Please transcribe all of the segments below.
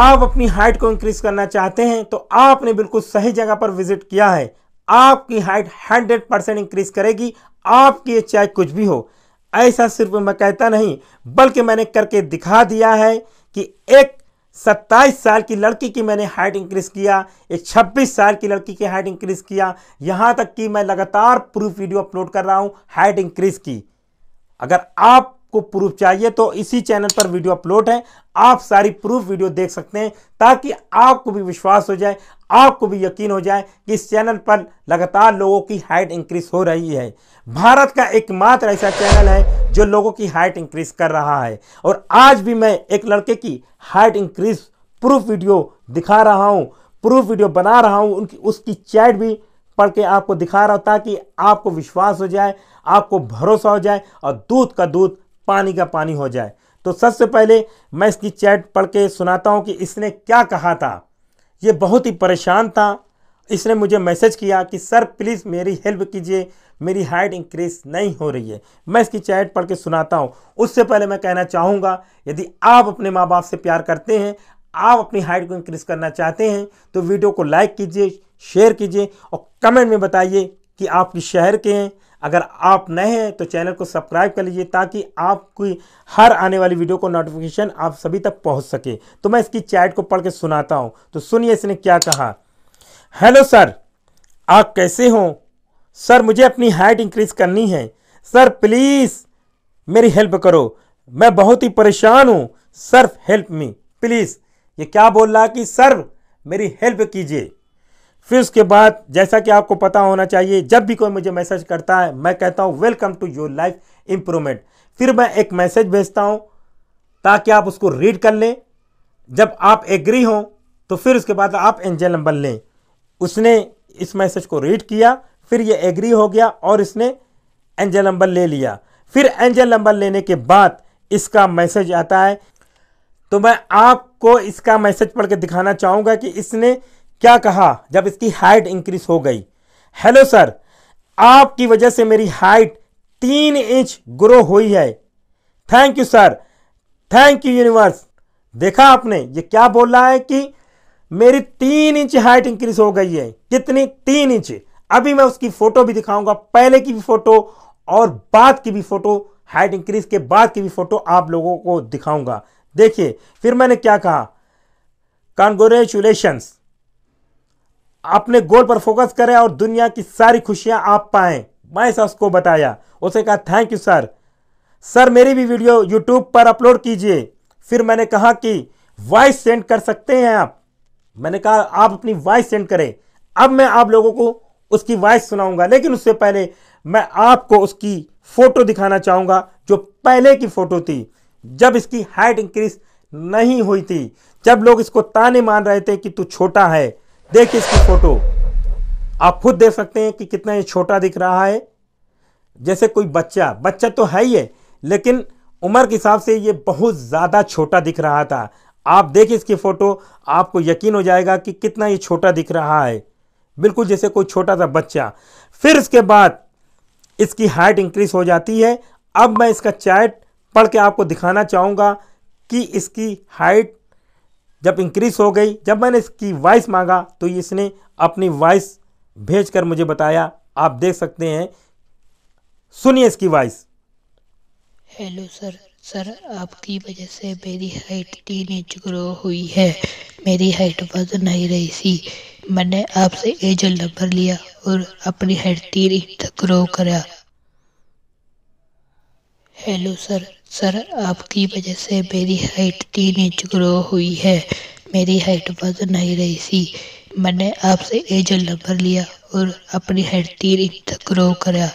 आप अपनी हाइट को इंक्रीज करना चाहते हैं तो आपने बिल्कुल सही जगह पर विजिट किया है आपकी हाइट 100 परसेंट इंक्रीज करेगी आपकी ये चाहे कुछ भी हो ऐसा सिर्फ मैं कहता नहीं बल्कि मैंने करके दिखा दिया है कि एक सत्ताईस साल की लड़की की मैंने हाइट इंक्रीज किया एक छब्बीस साल की लड़की की हाइट इंक्रीज किया यहाँ तक कि मैं लगातार प्रूफ वीडियो अपलोड कर रहा हूँ हाइट इंक्रीज की अगर आप को प्रूफ चाहिए तो इसी चैनल पर वीडियो अपलोड है आप सारी प्रूफ वीडियो देख सकते हैं ताकि आपको भी विश्वास हो जाए आपको भी यकीन हो जाए कि इस चैनल पर लगातार लोगों की हाइट इंक्रीज हो रही है भारत का एकमात्र ऐसा चैनल है जो लोगों की हाइट इंक्रीज कर रहा है और आज भी मैं एक लड़के की हाइट इंक्रीज प्रूफ वीडियो दिखा रहा हूँ प्रूफ वीडियो बना रहा हूँ उनकी उसकी चैट भी पढ़ के आपको दिखा रहा हूँ ताकि आपको विश्वास हो जाए आपको भरोसा हो जाए और दूध का दूध पानी का पानी हो जाए तो सबसे पहले मैं इसकी चैट पढ़ के सुनाता हूँ कि इसने क्या कहा था ये बहुत ही परेशान था इसने मुझे मैसेज किया कि सर प्लीज़ मेरी हेल्प कीजिए मेरी हाइट इंक्रीज नहीं हो रही है मैं इसकी चैट पढ़ के सुनाता हूँ उससे पहले मैं कहना चाहूँगा यदि आप अपने माँ बाप से प्यार करते हैं आप अपनी हाइट को इंक्रीज करना चाहते हैं तो वीडियो को लाइक कीजिए शेयर कीजिए और कमेंट में बताइए कि आप किस शहर के हैं अगर आप नए हैं तो चैनल को सब्सक्राइब कर लीजिए ताकि आपकी हर आने वाली वीडियो को नोटिफिकेशन आप सभी तक पहुंच सके तो मैं इसकी चैट को पढ़ के सुनाता हूं तो सुनिए इसने क्या कहा हेलो सर आप कैसे हो सर मुझे अपनी हाइट इंक्रीज करनी है सर प्लीज़ मेरी हेल्प करो मैं बहुत ही परेशान हूँ सर हेल्प मी प्लीज़ ये क्या बोल रहा कि सर मेरी हेल्प कीजिए फिर उसके बाद जैसा कि आपको पता होना चाहिए जब भी कोई मुझे मैसेज करता है मैं कहता हूँ welcome to your life improvement फिर मैं एक मैसेज भेजता हूँ ताकि आप उसको रीड कर लें जब आप एग्री हों तो फिर उसके बाद आप एंजल नंबर लें उसने इस मैसेज को रीड किया फिर ये एग्री हो गया और इसने एंजल नंबर ले लिया फिर एंजल नंबर लेने के बाद इसका मैसेज आता है तो मैं आपको इसका मैसेज पढ़ के दिखाना चाहूँगा कि इसने क्या कहा जब इसकी हाइट इंक्रीज हो गई हेलो सर आपकी वजह से मेरी हाइट तीन इंच ग्रो हुई है thank you sir thank you universe देखा आपने ये क्या बोल रहा है कि मेरी तीन इंच हाइट इंक्रीज हो गई है कितनी तीन इंच अभी मैं उसकी फोटो भी दिखाऊंगा पहले की भी फोटो और बाद की भी फोटो हाइट इंक्रीज के बाद की भी फोटो आप लोगों को दिखाऊंगा देखिए फिर मैंने क्या कहा कॉन्ग्रेचुलेशंस अपने गोल पर फोकस करें और दुनिया की सारी खुशियां आप पाए मैं सर उसको बताया उसे कहा थैंक यू सर सर मेरी भी वीडियो यूट्यूब पर अपलोड कीजिए फिर मैंने कहा कि वॉइस सेंड कर सकते हैं आप मैंने कहा आप अपनी वॉइस सेंड करें अब मैं आप लोगों को उसकी वॉइस सुनाऊंगा लेकिन उससे पहले मैं आपको उसकी फ़ोटो दिखाना चाहूंगा जो पहले की फ़ोटो थी जब इसकी हाइट इंक्रीज नहीं हुई थी जब लोग इसको ताने मान रहे थे कि तू छोटा है देखिए इसकी फ़ोटो आप खुद देख सकते हैं कि कितना ये छोटा दिख रहा है जैसे कोई बच्चा बच्चा तो है ही है लेकिन उम्र के हिसाब से ये बहुत ज़्यादा छोटा दिख रहा था आप देखिए इसकी फ़ोटो आपको यकीन हो जाएगा कि कितना ये छोटा दिख रहा है बिल्कुल जैसे कोई छोटा सा बच्चा फिर इसके बाद इसकी हाइट इंक्रीज़ हो जाती है अब मैं इसका चैट पढ़ के आपको दिखाना चाहूँगा कि इसकी हाइट जब इंक्रीज हो गई जब मैंने इसकी वॉइस मांगा तो इसने अपनी वॉइस भेज कर मुझे बताया आप देख सकते हैं सुनिए इसकी वॉइस हेलो सर सर आपकी वजह से मेरी हाइट तीन इंच ग्रो हुई है मेरी हाइट वजन नहीं रही सी मैंने आपसे एजल नंबर लिया और अपनी हाइट तीन इंच तक ग्रो करा हेलो सर सर आपकी वजह से मेरी हाइट तीन इंच ग्रो हुई है मेरी हाइट बद नहीं रही थी मैंने आपसे एजल नंबर लिया और अपनी हाइट तीन इंच तक ग्रो करा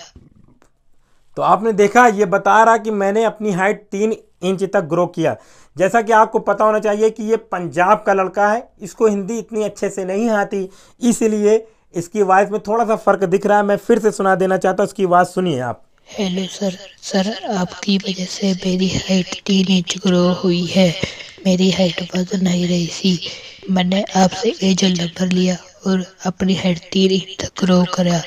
तो आपने देखा ये बता रहा कि मैंने अपनी हाइट तीन इंच तक ग्रो किया जैसा कि आपको पता होना चाहिए कि ये पंजाब का लड़का है इसको हिंदी इतनी अच्छे से नहीं आती इसलिए इसकी आवाज़ में थोड़ा सा फ़र्क दिख रहा है मैं फिर से सुना देना चाहता हूँ इसकी आवाज़ सुनिए आप हेलो सर सर आपकी वजह से मेरी हाइट तीन इंच ग्रो हुई है मेरी हाइट बढ़ नहीं रही थी मैंने आपसे एजल नंबर लिया और अपनी हाइट तीन इंच तक ग्रो करा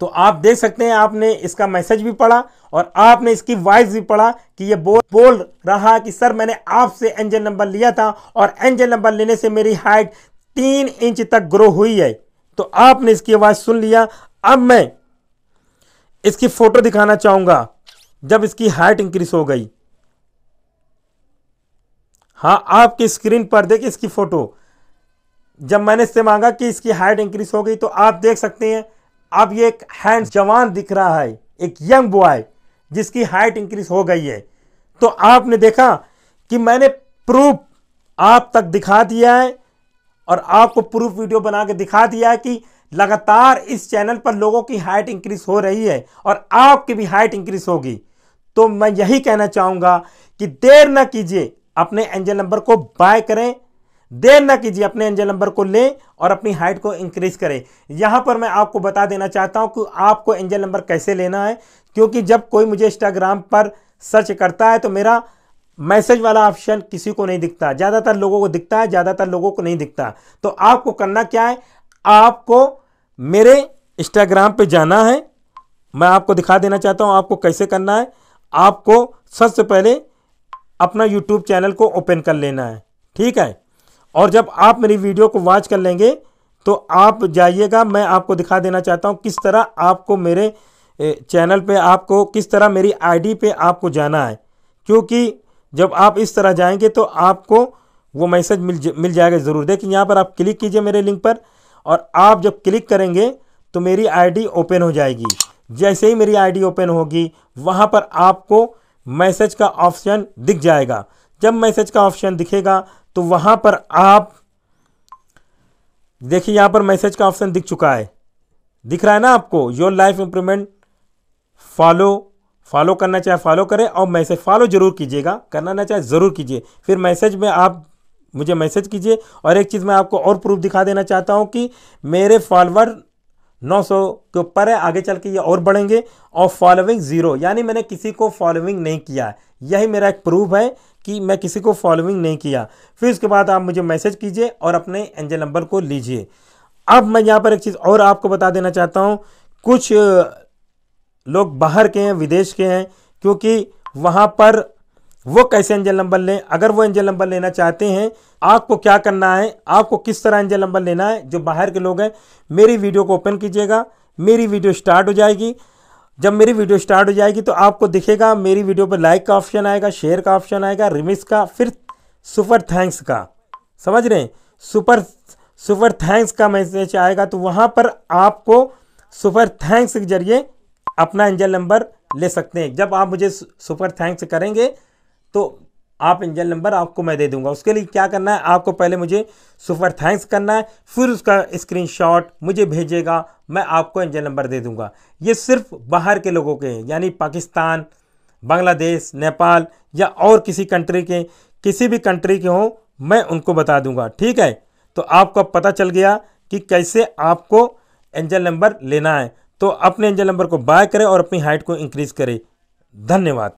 तो आप देख सकते हैं आपने इसका मैसेज भी पढ़ा और आपने इसकी वॉइस भी पढ़ा कि ये बोल बोल रहा कि सर मैंने आपसे एंजल नंबर लिया था और एंजल नंबर लेने से मेरी हाइट तीन इंच तक ग्रो हुई है तो आपने इसकी आवाज़ सुन लिया अब मैं इसकी फ़ोटो दिखाना चाहूंगा जब इसकी हाइट इंक्रीज हो गई हाँ आपकी स्क्रीन पर देखिए इसकी फ़ोटो जब मैंने इससे मांगा कि इसकी हाइट इंक्रीज हो गई तो आप देख सकते हैं अब ये एक हैंड जवान दिख रहा है एक यंग बॉय जिसकी हाइट इंक्रीज हो गई है तो आपने देखा कि मैंने प्रूफ आप तक दिखा दिया है और आपको प्रूफ वीडियो बना के दिखा दिया है कि लगातार इस चैनल पर लोगों की हाइट इंक्रीज हो रही है और आपकी भी हाइट इंक्रीज होगी तो मैं यही कहना चाहूंगा कि देर ना कीजिए अपने एंजल नंबर को बाय करें देर ना कीजिए अपने एंजल नंबर को लें और अपनी हाइट को इंक्रीज करें यहां पर मैं आपको बता देना चाहता हूं कि आपको एंजल नंबर कैसे लेना है क्योंकि जब कोई मुझे इंस्टाग्राम पर सर्च करता है तो मेरा मैसेज वाला ऑप्शन किसी को नहीं दिखता ज़्यादातर लोगों को दिखता है ज़्यादातर लोगों को नहीं दिखता तो आपको करना क्या है आपको मेरे इंस्टाग्राम पे जाना है मैं आपको दिखा देना चाहता हूँ आपको कैसे करना है आपको सबसे पहले अपना यूट्यूब चैनल को ओपन कर लेना है ठीक है और जब आप मेरी वीडियो को वॉच कर लेंगे तो आप जाइएगा मैं आपको दिखा देना चाहता हूँ किस तरह आपको मेरे चैनल पे आपको किस तरह मेरी आईडी पे आपको जाना है क्योंकि जब आप इस तरह जाएंगे तो आपको वो मैसेज मिल मिल जाएगा ज़रूर देखिए यहाँ पर आप क्लिक कीजिए मेरे लिंक पर और आप जब क्लिक करेंगे तो मेरी आईडी ओपन हो जाएगी जैसे ही मेरी आईडी ओपन होगी वहाँ पर आपको मैसेज का ऑप्शन दिख जाएगा जब मैसेज का ऑप्शन दिखेगा तो वहाँ पर आप देखिए यहाँ पर मैसेज का ऑप्शन दिख चुका है दिख रहा है ना आपको your life improvement follow follow करना चाहे फॉलो करें और मैसेज फॉलो जरूर कीजिएगा करना ना चाहे ज़रूर कीजिए फिर मैसेज में आप मुझे मैसेज कीजिए और एक चीज़ मैं आपको और प्रूफ दिखा देना चाहता हूँ कि मेरे फॉलोअर 900 के ऊपर है आगे चल के ये और बढ़ेंगे और फॉलोइंग ज़ीरो यानी मैंने किसी को फॉलोइंग नहीं किया है यही मेरा एक प्रूफ है कि मैं किसी को फॉलोइंग नहीं किया फिर उसके बाद आप मुझे मैसेज कीजिए और अपने एंजल नंबर को लीजिए अब मैं यहाँ पर एक चीज़ और आपको बता देना चाहता हूँ कुछ लोग बाहर के हैं विदेश के हैं क्योंकि वहाँ पर वो कैसे एंजल नंबर लें अगर वो एंजल नंबर लेना चाहते हैं आपको क्या करना है आपको किस तरह एंजल नंबर लेना है जो बाहर के लोग हैं मेरी वीडियो को ओपन कीजिएगा मेरी वीडियो स्टार्ट हो जाएगी जब मेरी वीडियो स्टार्ट हो जाएगी तो आपको दिखेगा मेरी वीडियो पर लाइक का ऑप्शन आएगा शेयर का ऑप्शन आएगा रिमिस का फिर सुपर थैंक्स का समझ रहे हैं सुपर सुपर थैंक्स का मैसेज आएगा तो वहाँ पर आपको सुपर थैंक्स के जरिए अपना एंजल नंबर ले सकते हैं जब आप मुझे सुपर थैंक्स करेंगे तो आप इंजन नंबर आपको मैं दे दूंगा उसके लिए क्या करना है आपको पहले मुझे सुपर थैंक्स करना है फिर उसका स्क्रीनशॉट मुझे भेजेगा मैं आपको इंजन नंबर दे दूंगा ये सिर्फ बाहर के लोगों के हैं यानी पाकिस्तान बांग्लादेश नेपाल या और किसी कंट्री के किसी भी कंट्री के हों मैं उनको बता दूंगा ठीक है तो आपको पता चल गया कि कैसे आपको एंजल नंबर लेना है तो अपने एंजल नंबर को बाय करें और अपनी हाइट को इंक्रीज़ करें धन्यवाद